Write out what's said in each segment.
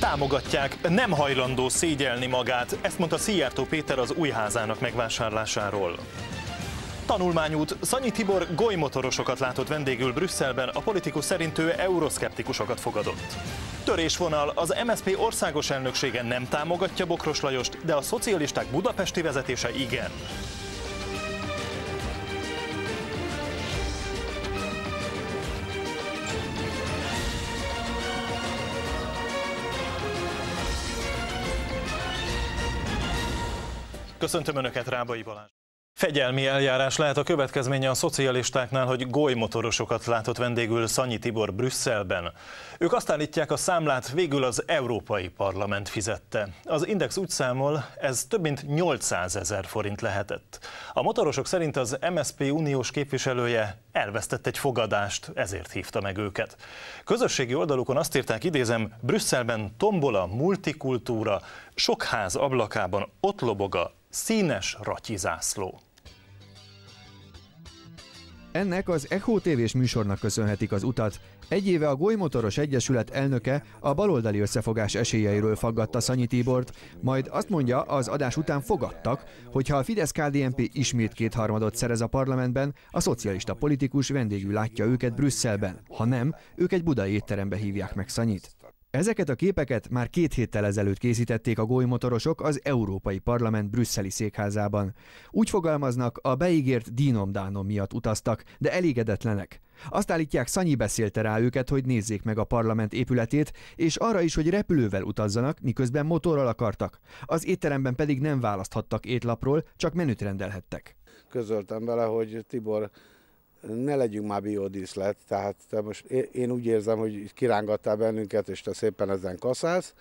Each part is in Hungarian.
támogatják, nem hajlandó szégyelni magát, ezt mondta Szijjártó Péter az újházának megvásárlásáról. Tanulmányút Szanyi Tibor golymotorosokat látott vendégül Brüsszelben, a politikus szerint ő euroszkeptikusokat fogadott. Törésvonal, az MSZP országos elnöksége nem támogatja Bokros Lajost, de a szocialisták budapesti vezetése igen. Köszöntöm Önöket, Rábai Balázs. Fegyelmi eljárás lehet a következménye a szocialistáknál, hogy golymotorosokat látott vendégül Szanyi Tibor Brüsszelben. Ők azt állítják, a számlát végül az Európai Parlament fizette. Az Index úgy számol, ez több mint 800 ezer forint lehetett. A motorosok szerint az MSP uniós képviselője elvesztett egy fogadást, ezért hívta meg őket. Közösségi oldalukon azt írták, idézem, Brüsszelben tombola, multikultúra, sok ház ablakában ott lobog a színes ratyizászló. Ennek az Echo tv műsornak köszönhetik az utat. Egy éve a Golymotoros Egyesület elnöke a baloldali összefogás esélyeiről faggatta Szanyi Tibort, majd azt mondja, az adás után fogadtak, hogyha a Fidesz-KDNP ismét kétharmadot szerez a parlamentben, a szocialista politikus vendégül látja őket Brüsszelben. Ha nem, ők egy budai étterembe hívják meg Szanyit. Ezeket a képeket már két héttel ezelőtt készítették a golymotorosok az Európai Parlament brüsszeli székházában. Úgy fogalmaznak, a beígért dínomdánom miatt utaztak, de elégedetlenek. Azt állítják, Szanyi beszélte rá őket, hogy nézzék meg a parlament épületét, és arra is, hogy repülővel utazzanak, miközben motorral akartak. Az étteremben pedig nem választhattak étlapról, csak menüt rendelhettek. Közöltem vele, hogy Tibor ne legyünk már biodíszlet, tehát te most én úgy érzem, hogy kirángattál bennünket, és te szépen ezen kaszálsz,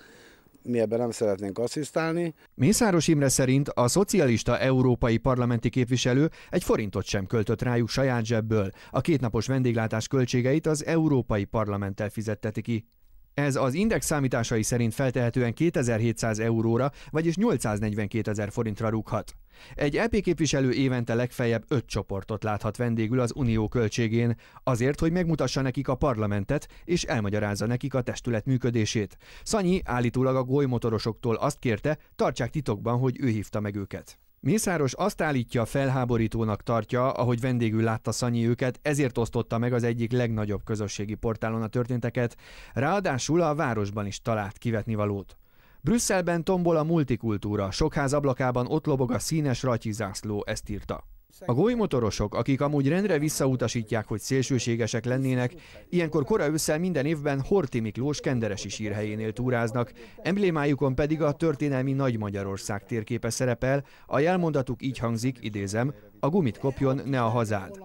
mi ebben nem szeretnénk asszisztálni. Mészáros Imre szerint a szocialista európai parlamenti képviselő egy forintot sem költött rájuk saját zsebből. A kétnapos vendéglátás költségeit az európai parlamenttel fizetteti ki. Ez az index számításai szerint feltehetően 2700 euróra, vagyis 842 ezer forintra rúghat. Egy EP képviselő évente legfeljebb öt csoportot láthat vendégül az unió költségén, azért, hogy megmutassa nekik a parlamentet és elmagyarázza nekik a testület működését. Szanyi állítólag a golymotorosoktól azt kérte, tartsák titokban, hogy ő hívta meg őket. Mészáros azt állítja, felháborítónak tartja, ahogy vendégül látta Szanyi őket, ezért osztotta meg az egyik legnagyobb közösségi portálon a történteket, ráadásul a városban is talált kivetni valót. Brüsszelben tombol a multikultúra, sok ház ablakában ott lobog a színes rajtjizászló, ezt írta. A golymotorosok, akik amúgy rendre visszautasítják, hogy szélsőségesek lennének, ilyenkor kora ősszel minden évben Horti Miklós kenderesi sírhelyénél túráznak, emblémájukon pedig a történelmi Nagy Magyarország térképe szerepel, a jelmondatuk így hangzik, idézem, a gumit kopjon, ne a hazád.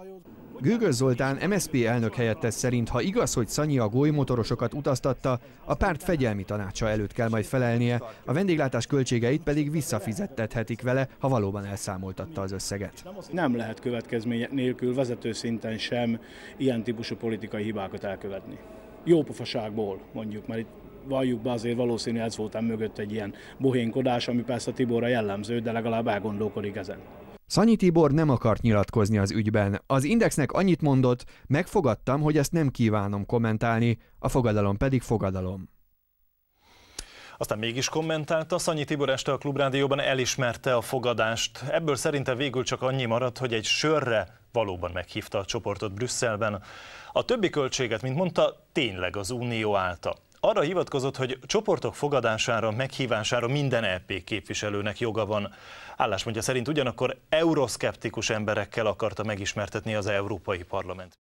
Gőgös Zoltán MSZP elnök helyettes szerint, ha igaz, hogy Szanyi a golymotorosokat utaztatta, a párt fegyelmi tanácsa előtt kell majd felelnie, a vendéglátás költségeit pedig visszafizettethetik vele, ha valóban elszámoltatta az összeget. Nem lehet következmények nélkül vezető szinten sem ilyen típusú politikai hibákat elkövetni. Jópofaságból mondjuk, mert itt valljuk be, azért valószínű ez voltam mögött egy ilyen bohénkodás, ami persze Tiborra jellemző, de legalább elgondolkodik ezen. Szanyi Tibor nem akart nyilatkozni az ügyben. Az Indexnek annyit mondott, megfogadtam, hogy ezt nem kívánom kommentálni, a fogadalom pedig fogadalom. Aztán mégis kommentálta, Szanyi Tibor este a Klubrádióban elismerte a fogadást. Ebből szerinte végül csak annyi maradt, hogy egy sörre valóban meghívta a csoportot Brüsszelben. A többi költséget, mint mondta, tényleg az Unió állta arra hivatkozott, hogy csoportok fogadására, meghívására minden LP e képviselőnek joga van. Álláspontja szerint ugyanakkor euroszkeptikus emberekkel akarta megismertetni az Európai Parlament.